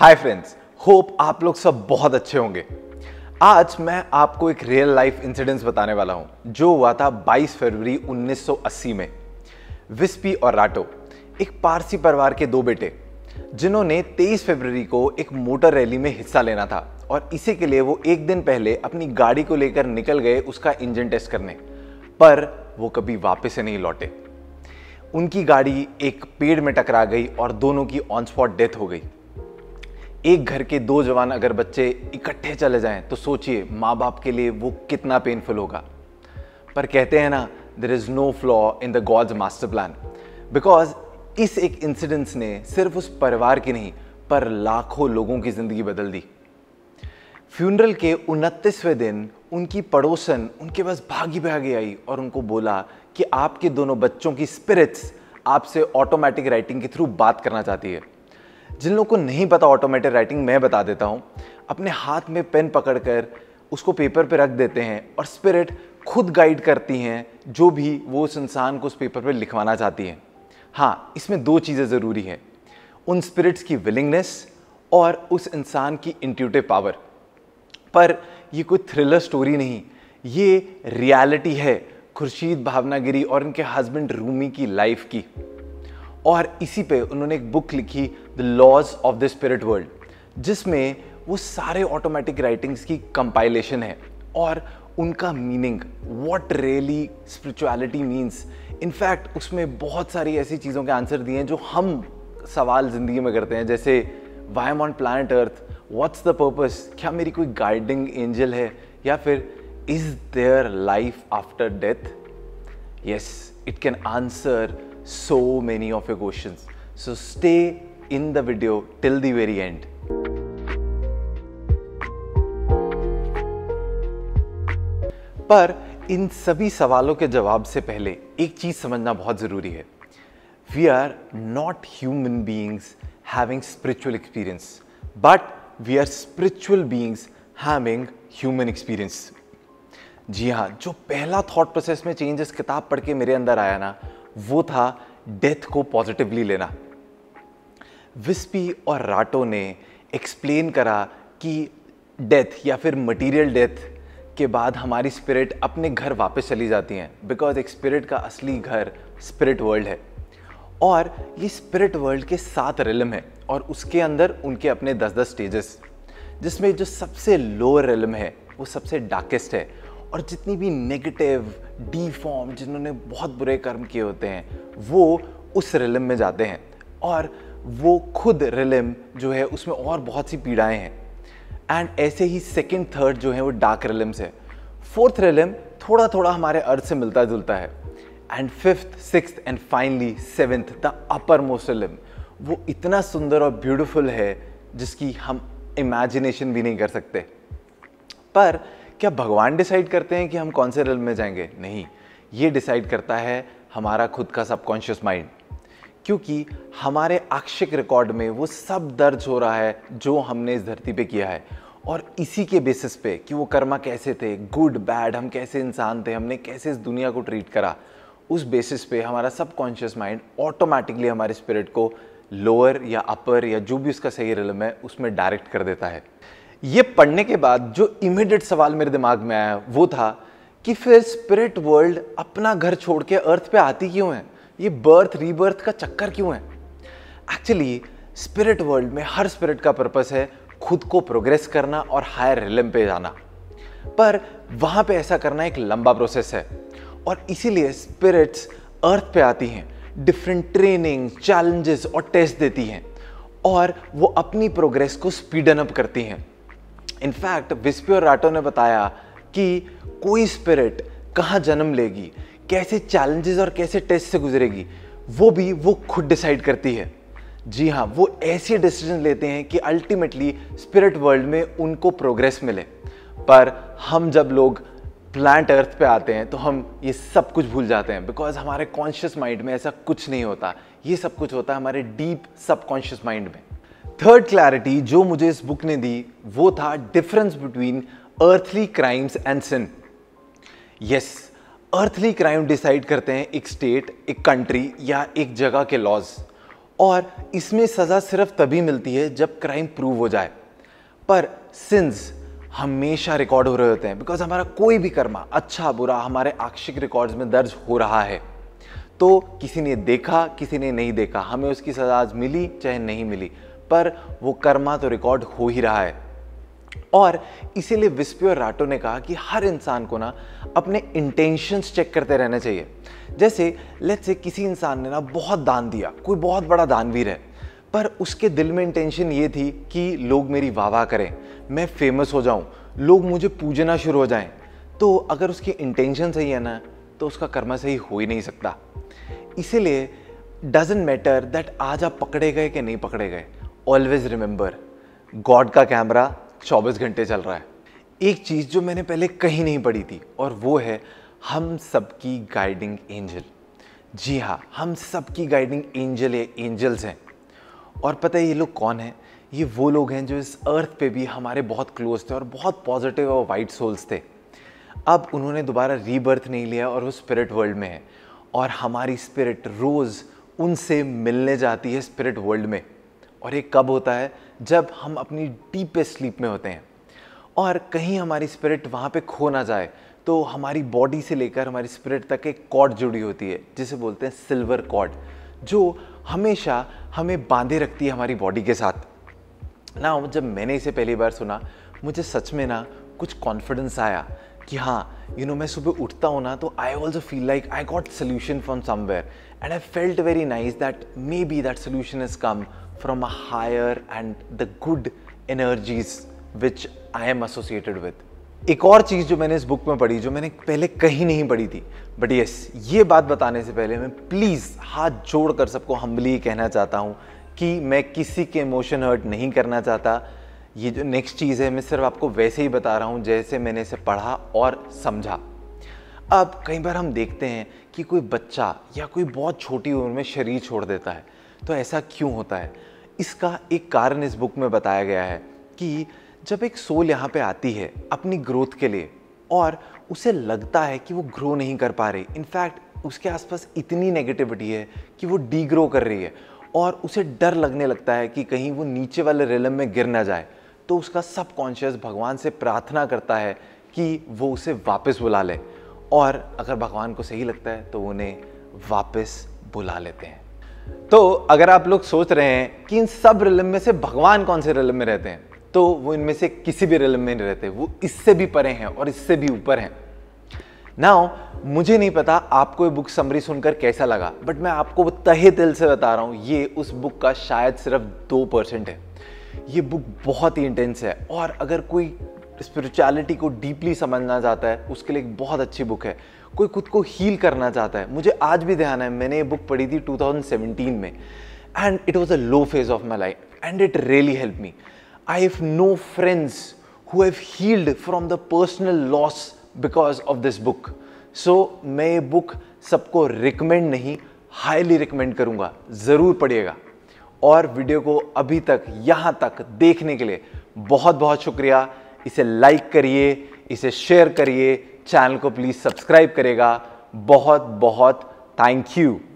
Hi friends hope आप लोग सब बहुत अच्छे होंगे आज मैं आपको एक रियल लाइफ इंसिडेंस बताने वाला हूं जो हुआ था 22 फरवरी 1980 में विस्पी और राटो एक पारसी परिवार के दो बेटे जिन्होंने 23 फरवरी को एक मोटर रैली में हिस्सा लेना था और इसी के लिए वो एक दिन पहले अपनी गाड़ी को लेकर निकल गए उसका इंजन टेस्ट करने पर वो कभी वापस से नहीं लौटे उनकी गाड़ी एक पेड़ में टकरा गई और दोनों की ऑन स्पॉट डेथ हो गई एक घर के दो जवान अगर बच्चे इकट्ठे चले जाएं तो सोचिए माँ बाप के लिए वो कितना पेनफुल होगा पर कहते हैं ना there is no flaw in the God's master plan because इस एक इंसिडेंस ने सिर्फ उस परिवार की नहीं पर लाखों लोगों की ज़िंदगी बदल दी फ्यूनरल के उनतीसवें दिन उनकी पड़ोसन उनके पास भागी भागी आई और उनको बोला कि आपके दोनों बच्चों की स्पिरिट्स आपसे ऑटोमेटिक राइटिंग के थ्रू बात करना चाहती है जिन लोगों को नहीं पता ऑटोमेटिक राइटिंग मैं बता देता हूँ अपने हाथ में पेन पकड़कर उसको पेपर पे रख देते हैं और स्पिरिट खुद गाइड करती हैं जो भी वो उस इंसान को उस पेपर पे लिखवाना चाहती है हाँ इसमें दो चीज़ें ज़रूरी हैं उन स्पिरिट्स की विलिंगनेस और उस इंसान की इंट्यूटिव पावर पर ये कोई थ्रिलर स्टोरी नहीं ये रियलिटी है खुर्शीद भावनागिरी और इनके हस्बैंड रूमी की लाइफ की और इसी पे उन्होंने एक बुक लिखी the laws of the spirit world जिसमें वो सारे ऑटोमेटिक राइटिंग्स की कंपाइलेशन है और उनका meaning what really spirituality means in fact उसमें बहुत सारी ऐसी चीज़ों के आंसर दिए हैं जो हम सवाल ज़िंदगी में करते हैं जैसे why am on planet earth what's the purpose क्या मेरी कोई गाइडिंग एंजल है या फिर is there life after death yes it can answer so many of your questions. So stay in the video till the very end. पर इन सभी सवालों के जवाब से पहले एक चीज़ समझना बहुत ज़रूरी है we are not human beings having spiritual experience but we are spiritual beings having human experience जी हाँ जो पहला थॉट प्रोसेस में चेंजेस किताब पढ़ के मेरे अंदर आया ना वो था डेथ को पॉजिटिवली लेना विस्पी और राटो ने एक्सप्लेन करा कि डेथ या फिर मटेरियल डेथ के बाद हमारी स्पिरिट अपने घर वापस चली जाती हैं बिकॉज एक स्पिरिट का असली घर स्पिरिट वर्ल्ड है और ये स्पिरिट वर्ल्ड के सात रिलम है और उसके अंदर उनके अपने दस दस स्टेजेस जिसमें जो सबसे लोअर रिलम है वो सबसे डार्केस्ट है और जितनी भी नेगेटिव डी फॉर्म जिन्होंने बहुत बुरे कर्म किए होते हैं वो उस रिलिम में जाते हैं और वो खुद रिलिम जो है उसमें और बहुत सी पीड़ाएं हैं एंड ऐसे ही सेकंड थर्ड जो है वो डार्क रिलिम्स से फोर्थ रिलिम थोड़ा थोड़ा हमारे अर्थ से मिलता जुलता है and fifth six and finally seventh the upper most realm वो इतना सुंदर और ब्यूटिफुल है जिसकी हम इमेजिनेशन भी नहीं कर सकते पर क्या भगवान डिसाइड करते हैं कि हम कौन से रिल में जाएंगे नहीं ये डिसाइड करता है हमारा खुद का सबकॉन्शियस माइंड क्योंकि हमारे आक्षिक रिकॉर्ड में वो सब दर्ज हो रहा है जो हमने इस धरती पे किया है और इसी के बेसिस पे कि वो कर्मा कैसे थे गुड बैड हम कैसे इंसान थे हमने कैसे इस दुनिया को ट्रीट करा उस बेसिस पे हमारा सबकॉन्शियस माइंड ऑटोमेटिकली हमारे स्पिरिट को लोअर या अपर या जो भी उसका सही रिलम है उसमें डायरेक्ट कर देता है ये पढ़ने के बाद जो इमिडिएट सवाल मेरे दिमाग में आया वो था कि फिर स्पिरिट वर्ल्ड अपना घर छोड़ के अर्थ पे आती क्यों है ये बर्थ रीबर्थ का चक्कर क्यों है एक्चुअली स्पिरिट वर्ल्ड में हर स्पिरिट का पर्पस है खुद को प्रोग्रेस करना और हायर रिलम पे जाना पर वहाँ पे ऐसा करना एक लंबा प्रोसेस है और इसीलिए स्पिरिट्स अर्थ पे आती हैं डिफरेंट ट्रेनिंग चैलेंजेस और टेस्ट देती हैं और वो अपनी प्रोग्रेस को स्पीडन अप करती हैं इनफैक्ट और राटो ने बताया कि कोई स्पिरिट कहाँ जन्म लेगी कैसे चैलेंजेस और कैसे टेस्ट से गुजरेगी वो भी वो खुद डिसाइड करती है जी हाँ वो ऐसे डिसीजन लेते हैं कि अल्टीमेटली स्पिरिट वर्ल्ड में उनको प्रोग्रेस मिले पर हम जब लोग प्लांट अर्थ पे आते हैं तो हम ये सब कुछ भूल जाते हैं बिकॉज हमारे कॉन्शियस माइंड में ऐसा कुछ नहीं होता ये सब कुछ होता है हमारे डीप सबकॉन्शियस माइंड में थर्ड क्लैरिटी जो मुझे इस बुक ने दी वो था difference between earthly crimes and sin yes earthly crime decide करते हैं एक स्टेट एक कंट्री या एक जगह के लॉज और इसमें सज़ा सिर्फ तभी मिलती है जब क्राइम प्रूव हो जाए पर सिंस हमेशा रिकॉर्ड हो रहे होते हैं बिकॉज हमारा कोई भी कर्मा अच्छा बुरा हमारे आक्षिक रिकॉर्ड्स में दर्ज हो रहा है तो किसी ने देखा किसी ने नहीं देखा हमें उसकी सजा आज मिली चाहे नहीं मिली पर वो कर्मा तो रिकॉर्ड हो ही रहा है और इसीलिए विस्पियो राटो ने कहा कि हर इंसान को ना अपने इंटेंशंस चेक करते रहना चाहिए जैसे लेट्स से किसी इंसान ने ना बहुत दान दिया कोई बहुत बड़ा दानवीर है पर उसके दिल में इंटेंशन ये थी कि लोग मेरी वाह वाह करें मैं फेमस हो जाऊं लोग मुझे पूजना शुरू हो जाएं तो अगर उसकी इंटेंशन सही है ना तो उसका कर्मा सही हो ही नहीं सकता इसीलिए डजेंट मैटर दैट आज आप पकड़े गए कि नहीं पकड़े गए ऑलवेज रिमेंबर गॉड का कैमरा 24 घंटे चल रहा है एक चीज़ जो मैंने पहले कहीं नहीं पढ़ी थी और वो है हम सबकी गाइडिंग एंजल जी हाँ हम सबकी गाइडिंग एंजल है एंजल्स हैं और पता है ये लोग कौन हैं ये वो लोग हैं जो इस अर्थ पे भी हमारे बहुत क्लोज थे और बहुत पॉजिटिव और वाइट सोल्स थे अब उन्होंने दोबारा रीबर्थ नहीं लिया और वो स्पिरिट वर्ल्ड में है और हमारी स्पिरिट रोज़ उनसे मिलने जाती है स्पिरिट वर्ल्ड में और ये कब होता है जब हम अपनी डीपेस्ट स्लीप में होते हैं और कहीं हमारी स्पिरिट वहाँ पे खो ना जाए तो हमारी बॉडी से लेकर हमारी स्पिरिट तक एक कॉर्ड जुड़ी होती है जिसे बोलते हैं सिल्वर कॉर्ड जो हमेशा हमें बांधे रखती है हमारी बॉडी के साथ ना जब मैंने इसे पहली बार सुना मुझे सच में ना कुछ कॉन्फिडेंस आया कि हाँ यू नो मैं सुबह उठता हूँ ना तो I also feel like I got solution from somewhere and I felt very nice that maybe that solution is come from a higher and the good energies which I am associated with. एक और चीज़ जो मैंने इस book में पढ़ी जो मैंने पहले कहीं नहीं पढ़ी थी बट यस ये बात बताने से पहले मैं प्लीज़ हाथ जोड़कर सबको हम्बली कहना चाहता हूं कि मैं किसी के इमोशन हर्ट नहीं करना चाहता ये जो नेक्स्ट चीज़ है मैं सिर्फ आपको वैसे ही बता रहा हूँ जैसे मैंने इसे पढ़ा और समझा अब कई बार हम देखते हैं कि कोई बच्चा या कोई बहुत छोटी उम्र में शरीर छोड़ देता है तो ऐसा क्यों होता है इसका एक कारण इस बुक में बताया गया है कि जब एक सोल यहाँ पे आती है अपनी ग्रोथ के लिए और उसे लगता है कि वो ग्रो नहीं कर पा रही इनफैक्ट उसके आसपास इतनी नेगेटिविटी है कि वो डी ग्रो कर रही है और उसे डर लगने लगता है कि कहीं वो नीचे वाले रेलम में गिर ना जाए तो उसका सबकॉन्शियस भगवान से प्रार्थना करता है कि वो उसे वापस बुला ले और अगर भगवान को सही लगता है तो उन्हें वापस बुला लेते हैं तो अगर आप लोग सोच रहे हैं कि इन सब रिलम में से भगवान कौन से रिलम में रहते हैं तो वो इनमें से किसी भी रिलम में नहीं रहते वो इससे भी परे हैं और इससे भी ऊपर हैं नाउ मुझे नहीं पता आपको ये बुक समरी सुनकर कैसा लगा बट मैं आपको तहे दिल से बता रहा हूँ ये उस बुक का शायद सिर्फ दो परसेंट है ये बुक बहुत ही इंटेंस है और अगर कोई स्पिरिचुअलिटी को डीपली समझना चाहता है उसके लिए एक बहुत अच्छी बुक है कोई खुद को हील करना चाहता है मुझे आज भी ध्यान है मैंने ये बुक पढ़ी थी 2017 में and it was a low phase of my life and it really help me I have no friends who have healed from the personal loss because of this book so मैं ये book सबको recommend नहीं highly recommend करूँगा ज़रूर पढ़िएगा और video को अभी तक यहाँ तक देखने के लिए बहुत बहुत शुक्रिया इसे लाइक करिए इसे शेयर करिए चैनल को प्लीज़ सब्सक्राइब करेगा बहुत बहुत थैंक यू